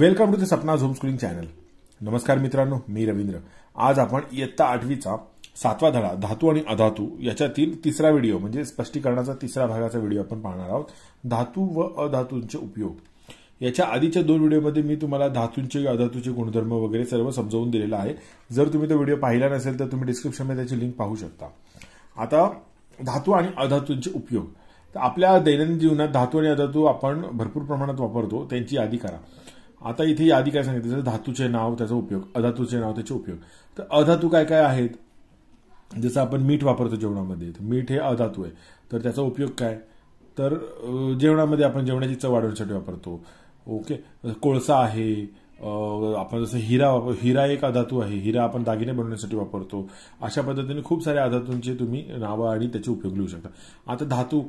welcome to the Sapna schooling channel नमस्कार मित्रांनो मी रवींद्र आज आपण इयत्ता आठवीचा सातवा धडा धातू आणि अधातू याच्यातील तिसरा व्हिडिओ म्हणजे स्पष्टीकरणाचा तिसरा भागाचा व्हिडिओ आपण पाहणार आहोत धातू व अधातूंचे उपयोग याच्या आधीच्या दोन व्हिडिओमध्ये मी तुम्हाला धातूंचे अधातूचे गुणधर्म वगैरे सर्व समजावून दिलेला आहे जर तुम्ही तो व्हिडिओ पाहिला नसेल तर तुम्ही डिस्क्रिप्शनमध्ये त्याची लिंक पाहू शकता आता धातू आणि अधातूंचे उपयोग आपल्या दैनंदिन जीवनात धातू आणि अधातू आपण भरपूर प्रमाणात वापरतो त्यांची यादी करा आता इथे यादी काय सांगितलं जसं धातूचे नाव त्याचा उपयोग अधातूचे नाव त्याचे उपयोग तर अधातू काय काय आहेत जसं आपण मीठ वापरतो जेवणामध्ये मीठ हे अधातू आहे तर त्याचा उपयोग काय तर जेवणामध्ये आपण जेवणाची चव वाढवण्यासाठी वापरतो ओके कोळसा आहे आपण जसं हिरा हिरा एक अधातू आहे हिरा आपण दागिने बनवण्यासाठी वापरतो अशा पद्धतीने खूप साऱ्या अधातूंचे तुम्ही नावं आणि त्याचे उपयोग लिहू शकता आता धातू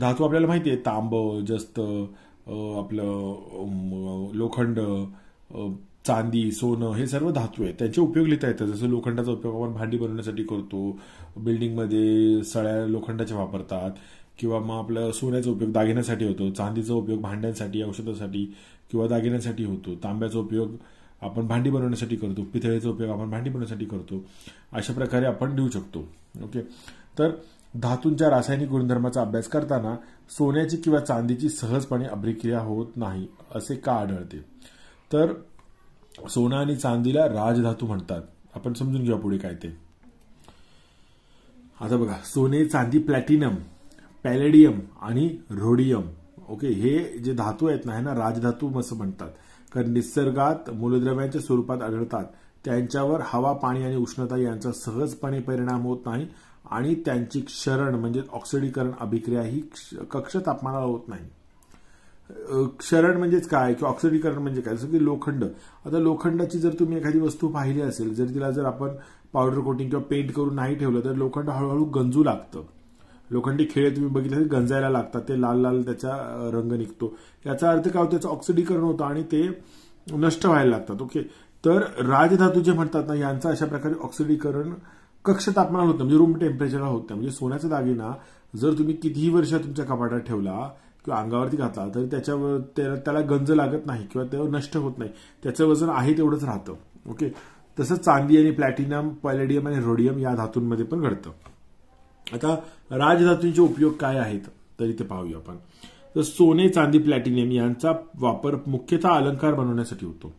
धातू आपल्याला माहिती आहे तांब जस्त आपलं लोखंड चांदी सोनं हे सर्व धातू आहेत त्यांचे उपयोग लिहिता येतात जसं लोखंडाचा उपयोग आपण भांडी बनवण्यासाठी करतो बिल्डिंगमध्ये सळ्या लोखंडाच्या वापरतात किंवा मग आपलं सोन्याचा उपयोग दागिन्यासाठी होतो चांदीचा उपयोग भांड्यांसाठी औषधासाठी किंवा दागिन्यांसाठी होतो तांब्याचा उपयोग आपण भांडी बनवण्यासाठी करतो पितळेचा उपयोग आपण भांडी बनवण्यासाठी करतो अशा प्रकारे आपण देऊ शकतो ओके तर धातूंच्या रासायनिक गुणधर्माचा अभ्यास करताना सोन्याची किंवा चांदीची सहजपणे अभिक्रिया होत नाही असे का आढळते तर सोनं आणि चांदीला राजधातू म्हणतात आपण समजून घेऊ पुढे काय ते आता बघा सोने चांदी प्लॅटिनम पॅलेडियम आणि रोडियम ओके हे जे धातू आहेत ना हे ना राजधातू असं म्हणतात कारण निसर्गात मूलद्रव्यांच्या स्वरूपात आढळतात त्यांच्यावर हवा पाणी आणि उष्णता यांचा सहजपणे परिणाम होत नाही आणि त्यांची क्षरण म्हणजे ऑक्सिडीकरण अभिक्रिया ही कक्ष तापमानाला होत नाही क्षरण म्हणजेच काय किंवा ऑक्सिडीकरण म्हणजे काय जसं की लोखंड आता लोखंडाची जर तुम्ही एखादी वस्तू पाहिली असेल जर तिला जर आपण पावडर कोटिंग किंवा पेंट करून नाही ठेवलं तर लोखंड हळूहळू गंजू लागतं लोखंडी खेळ तुम्ही बघितले तर गंजायला लागतात ते लाल लाल त्याचा रंग निघतो याचा अर्थ काय होतो त्याचं ऑक्सिडीकरण होतं आणि ते नष्ट व्हायला लागतात ओके तर राजधातू जे म्हणतात ना यांचं अशा प्रकारे ऑक्सिडीकरण कक्ष तापमान होतं म्हणजे रूम टेम्परेचरला होतं म्हणजे सोन्याचा दागिना जर तुम्ही कितीही वर्ष तुमच्या कपाटात ठेवला किंवा अंगावरती घातला तर त्याच्यावर त्याला गंज लागत नाही किंवा ते नष्ट होत नाही त्याचं वजन आहे तेवढंच राहतं ओके तसंच चांदी आणि प्लॅटिनम पॅलेडियम आणि रोडियम या धातूंमध्ये पण घडतं आता राजधातूंचे उपयोग काय आहेत तरी ते पाहूया आपण तर सोने चांदी प्लॅटिनियम यांचा वापर मुख्यतः अलंकार बनवण्यासाठी होतो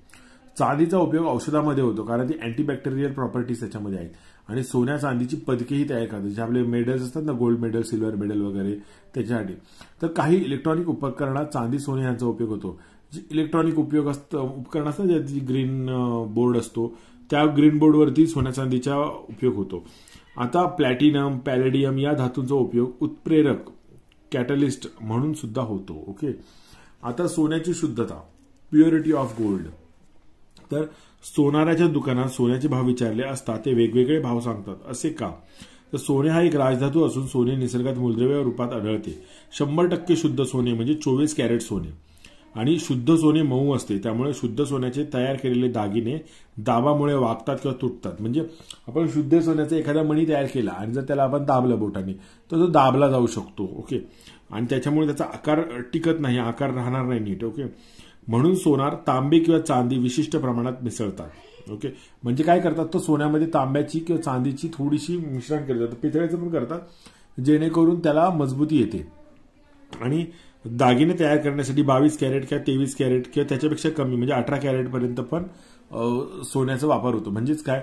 चांदीचा उपयोग औषधामध्ये होतो कारण ती अँटीबॅक्टेरियल प्रॉपर्टीज त्याच्यामध्ये आहेत आणि सोन्या चांदीची पदकेही तयार करतात जे आपले मेडल्स असतात ना गोल्ड मेडल सिल्वर मेडल वगैरे त्याच्यासाठी तर काही इलेक्ट्रॉनिक उपकरणात चांदी सोने यांचा उपयोग होतो जे इलेक्ट्रॉनिक उपयोग असत उपकरण असतं ज्याची ग्रीन बोर्ड असतो त्या ग्रीन बोर्डवरती सोन्या चांदीचा उपयोग होतो आता प्लॅटिनम पॅलेडियम या धातूंचा उपयोग उत्प्रेरक कॅटलिस्ट म्हणून सुद्धा होतो ओके आता सोन्याची शुद्धता प्युरिटी ऑफ गोल्ड तर सोनाराच्या दुकानात सोन्याचे भाव विचारले असता ते वेगवेगळे भाव सांगतात असे का तर सोने हा एक राजधातू असून सोने निसर्गात मूलद्रव्य रूपात आढळते शंभर टक्के शुद्ध सोने म्हणजे चोवीस कॅरेट सोने आणि शुद्ध सोने मऊ असते त्यामुळे शुद्ध सोन्याचे तयार केलेले दागिने दाबामुळे वागतात किंवा तुटतात म्हणजे आपण शुद्ध सोन्याचा एखादा मणी तयार केला आणि जर त्याला आपण दाबलं बोटाने तर तो दाबला जाऊ शकतो ओके आणि त्याच्यामुळे त्याचा आकार टिकत नाही आकार राहणार नाही नीट ओके म्हणून सोनार तांबे किंवा चांदी विशिष्ट प्रमाणात मिसळतात ओके म्हणजे काय करतात तर सोन्यामध्ये तांब्याची किंवा चांदीची थोडीशी मिश्रण केली जातं पितळ्याचं पण करतात जेणेकरून त्याला मजबूती येते आणि दागिने तयार करण्यासाठी बावीस कॅरेट किंवा तेवीस कॅरेट किंवा त्याच्यापेक्षा कमी म्हणजे अठरा कॅरेटपर्यंत पण सोन्याचा वापर होतो म्हणजेच काय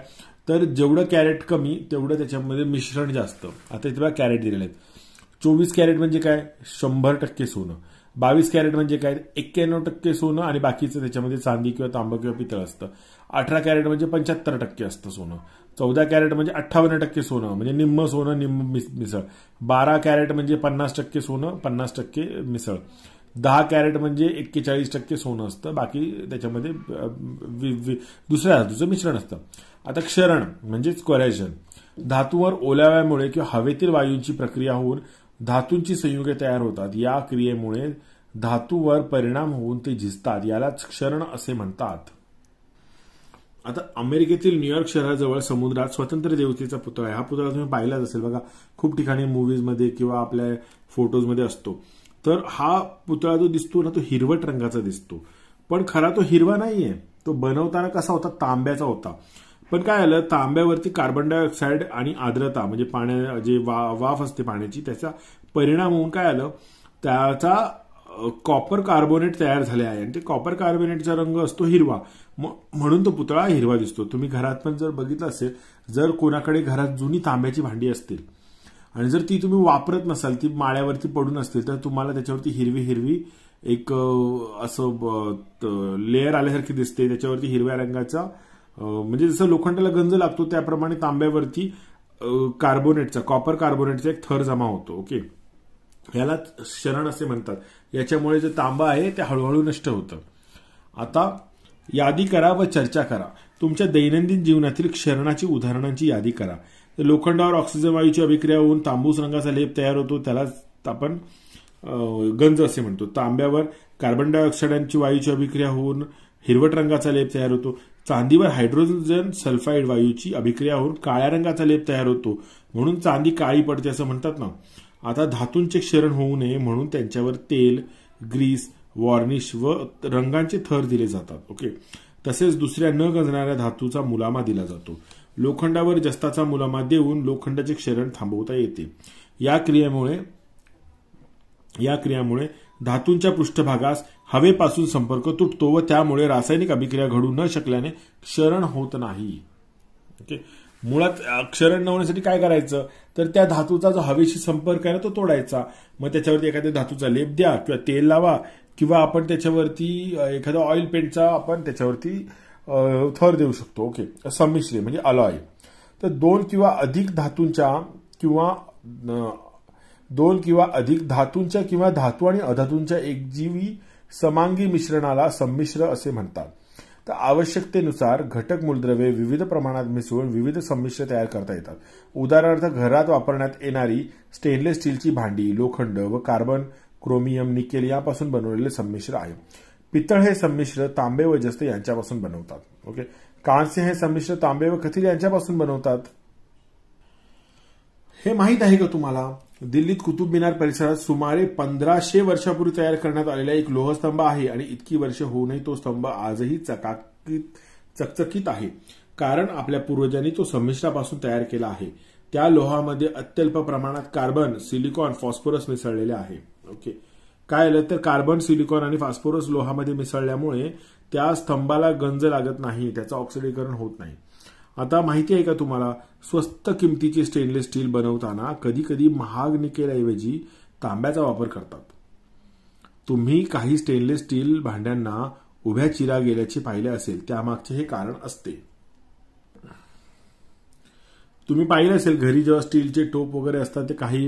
तर जेवढं कॅरेट कमी तेवढं त्याच्यामध्ये मिश्रण जास्त आता इथे कॅरेट दिलेले आहेत चोवीस कॅरेट म्हणजे काय शंभर टक्के सोनं बावीस कॅरेट म्हणजे काय एक्क्याण्णव टक्के सोनं आणि बाकीचं त्याच्यामध्ये चांदी किंवा तांबं किंवा पितळ असतं अठरा कॅरेट म्हणजे पंच्याहत्तर टक्के असतं सोनं चौदा कॅरेट म्हणजे अठ्ठावन्न टक्के सोनं म्हणजे निम्म सोनं निम्म मिसळ बारा कॅरेट म्हणजे पन्नास टक्के सोनं पन्नास टक्के मिसळ दहा कॅरेट म्हणजे एक्केचाळीस टक्के सोनं असतं बाकी त्याच्यामध्ये दुसऱ्या धातूचं मिश्रण असतं आता क्षरण म्हणजेच कोरॅशन धातूवर ओलाव्यामुळे किंवा हवेतील वायूंची प्रक्रिया होऊन धातूंची संयुगे तयार होतात या क्रियेमुळे धातूवर परिणाम होऊन ते झिजतात यालाच क्षरण असे म्हणतात आता अमेरिकेतील न्यूयॉर्क शहराजवळ समुद्रात स्वतंत्र देवतेचा पुतळा आहे हा पुतळा तुम्ही पाहिलाच असेल बघा खूप ठिकाणी मूवीजमध्ये किंवा आपल्या फोटोजमध्ये असतो तर हा पुतळा जो दिसतो ना तो हिरवट रंगाचा दिसतो पण खरा तो हिरवा नाहीये तो बनवताना कसा होता तांब्याचा होता पण काय आलं तांब्यावरती कार्बन डायऑक्साईड आणि आर्द्रता म्हणजे पाण्या जे वा वाफ असते पाण्याची त्याचा परिणाम होऊन काय आलं त्याचा कॉपर कार्बोनेट तयार झाले आहे आणि ते कॉपर कार्बोनेटचा रंग असतो हिरवा म्हणून तो पुतळा हिरवा दिसतो तुम्ही घरात पण जर बघितलं असेल जर कोणाकडे घरात जुनी तांब्याची भांडी असतील आणि जर ती तुम्ही वापरत नसाल ती माळ्यावरती पडून असतील तर तुम्हाला त्याच्यावरती हिरवी हिरवी एक असं लेअर आल्यासारखी दिसते त्याच्यावरती हिरव्या रंगाचा म्हणजे जसं लोखंडाला गंज लागतो त्याप्रमाणे तांब्यावरती कार्बोनेटचा कॉपर कार्बोनेटचा एक थर जमा होतो ओके याला शरण असे म्हणतात याच्यामुळे जे तांबा आहे ते हळूहळू नष्ट होतं आता यादी करा व चर्चा करा तुमच्या दैनंदिन जीवनातील क्षरणाची उदाहरणांची यादी करा लोखंडावर ऑक्सिजन वायूची अभिक्रिया होऊन तांबूस रंगाचा लेप तयार होतो त्याला आपण गंज असे म्हणतो तांब्यावर कार्बन डायऑक्साईडांची वायूची अभिक्रिया होऊन हिरवट रंगाचा लेप तयार होतो चांदीवर हायड्रोजन सल्फाईड वायूची अभिक्रिया होऊन काळ्या रंगाचा लेप तयार होतो म्हणून चांदी काळी पडते असं म्हणतात ना आता धातूंचे क्षरण होऊ नये म्हणून त्यांच्यावर तेल ग्रीस वॉर्निश व रंगांचे थर दिले जातात ओके तसेच दुसऱ्या न गजणाऱ्या धातूचा मुलामा दिला जातो लोखंडावर जस्ताचा मुलामा देऊन लोखंडाचे क्षरण थांबवता येते या क्रियेमुळे या क्रियामुळे धातूंच्या पृष्ठभागास हवेपासून संपर्क तुटतो व त्यामुळे रासायनिक अभिक्रिया घडू न शकल्याने क्षरण होत नाही ओके मुळात क्षरण न होण्यासाठी काय करायचं तर त्या धातूचा जो हवेशी संपर्क आहे ना तो तोडायचा मग त्याच्यावरती एखाद्या धातूचा लेप द्या किंवा तेल लावा किंवा आपण त्याच्यावरती एखादा ऑइल पेंटचा आपण त्याच्यावरती थर देऊ शकतो ओके संमिश्री म्हणजे अलॉय तर दोन किंवा अधिक धातूंच्या किंवा दोन किंवा अधिक धातूंच्या किंवा धातू आणि अधातूंच्या एकजीवी समांगी मिश्रणाला संमिश्र असे म्हणतात तर आवश्यकतेनुसार घटक मूलद्रव्ये विविध प्रमाणात मिसळून विविध संमिश्र तयार करता येतात उदाहरणार्थ घरात वापरण्यात येणारी स्टेनलेस स्टीलची भांडी लोखंड व कार्बन क्रोमियम निकेल यापासून बनवलेले संमिश्र आहे पितळ हे संमिश्र तांबे व जस्त यांच्यापासून बनवतात ओके कांस्य हे संमिश्र तांबे व कथील यांच्यापासून बनवतात हे माहीत आहे का तुम्हाला दिल्लीत कुतुब मिनार परिसरात सुमारे पंधराशे वर्षापूर्वी तयार करण्यात आलेला एक लोहस्तंभ आहे आणि इतकी वर्ष होऊनही तो स्तंभ आजही चकाकीत चकचकीत आहे कारण आपल्या पूर्वजांनी तो संमिश्रापासून तयार केला आहे त्या लोहामध्ये अत्यल्प प्रमाणात कार्बन सिलिकॉन फॉस्फोरस मिसळलेले आहे ओके काय आलं तर कार्बन सिलिकॉन आणि फॉस्फोरस लोहामध्ये मिसळल्यामुळे त्या स्तंभाला गंज लागत नाही त्याचं ऑक्सिडीकरण होत नाही आता माहिती आहे का तुम्हाला स्वस्त किमतीची स्टेनलेस स्टील बनवताना कधी कधी महाग निकेलऐवजी तांब्याचा वापर करतात तुम्ही काही स्टेनलेस स्टील भांड्यांना उभ्या चिरा गेल्याचे पाहिले असेल त्यामागचे हे कारण असते तुम्ही पाहिलं असेल घरी जेव्हा स्टीलचे टोप वगैरे असतात ते काही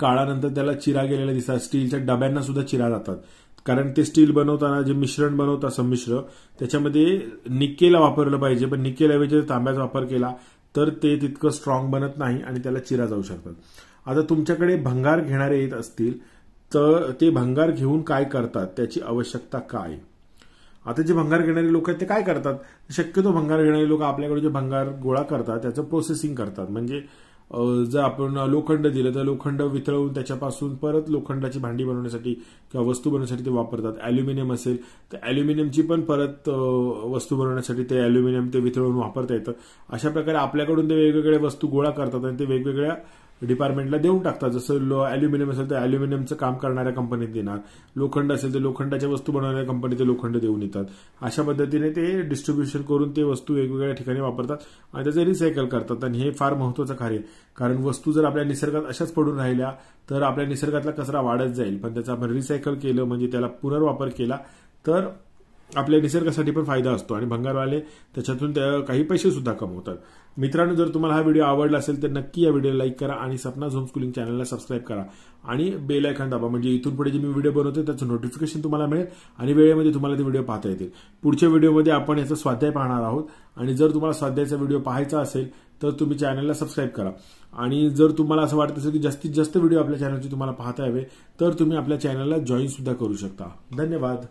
काळानंतर त्याला चिरा गेलेला दिसतात स्टीलच्या डब्यांना सुद्धा चिरा जातात कारण ते स्टील बनवताना जे मिश्रण बनवतात संमिश्र त्याच्यामध्ये निकेल वापरलं पाहिजे पण निकेल ऐवजी तांब्याचा वापर केला तर ते तितकं स्ट्रॉंग बनत नाही आणि त्याला चिरा जाऊ शकतात आता तुमच्याकडे भंगार घेणारे येत असतील तर ते भंगार घेऊन काय करतात त्याची आवश्यकता काय आता जे भंगार घेणारे लोक आहेत ते काय करतात शक्यतो भंगार घेणारे लोक आपल्याकडे जे भंगार गोळा करतात त्याचं प्रोसेसिंग करतात म्हणजे जर आपण लोखंड दिलं तर लोखंड वितळवून त्याच्यापासून परत लोखंडाची भांडी बनवण्यासाठी किंवा वस्तू बनवण्यासाठी ते वापरतात ॲल्युमिनियम असेल तर ॲल्युमिनियमची पण परत वस्तू बनवण्यासाठी ते ॲल्युमिनियम ते वितळवून वापरता येतं अशा प्रकारे आपल्याकडून ते वेगवेगळ्या वस्तू गोळा करतात आणि ते वेगवेगळ्या डिपार्टमेंटला देऊन टाकतात जसं लो ॲल्युमिनियम असेल तर ॲल्युमिनियमचं काम करणाऱ्या कंपनीत देणार लोखंड असेल तर लोखंडाच्या वस्तू बनवणाऱ्या कंपनी ते लोखंड देऊन येतात अशा पद्धतीने ते डिस्ट्रीब्युशन करून ते वस्तू वेगवेगळ्या ठिकाणी वापरतात आणि त्याचं रिसायकल करतात आणि हे फार महत्वाचं कार्य कारण वस्तू जर आपल्या निसर्गात अशाच पडून राहिल्या तर आपल्या निसर्गातला कचरा वाढत जाईल पण त्याचा आपण रिसायकल केलं म्हणजे त्याला पुनर्वापर केला तर आपल्या निसर्गासाठी पण फायदा असतो आणि भंगारवाले त्याच्यातून त्या काही पैसे सुद्धा कमवतात मित्रांनो जर तुम्हाला हा व्हिडिओ आवडला असेल तर नक्की या व्हिडिओला लाईक करा आणि सपना झोम स्कूलिंग चॅनलला सबस्क्राईब करा आणि बेल आयकॉन दाबा म्हणजे इथून पुढे जे मी व्हिडिओ बनवतो त्याचं नोटिफिकेशन तुम्हाला मिळेल आणि वेळेमध्ये तुम्हाला ते व्हिडिओ पाहता येतील पुढच्या व्हिडिओमध्ये आपण याचा स्वाध्याय पाहणार आहोत आणि जर तुम्हाला स्वाध्यायाचा व्हिडिओ पाहायचा असेल तर तुम्ही चॅनलला सबस्क्राईब करा आणि जर तुम्हाला असं वाटत असेल की जास्तीत जास्त व्हिडिओ आपल्या चॅनलचे तुम्हाला पाहता यावे तर तुम्ही आपल्या चॅनलला जॉईन सुद्धा करू शकता धन्यवाद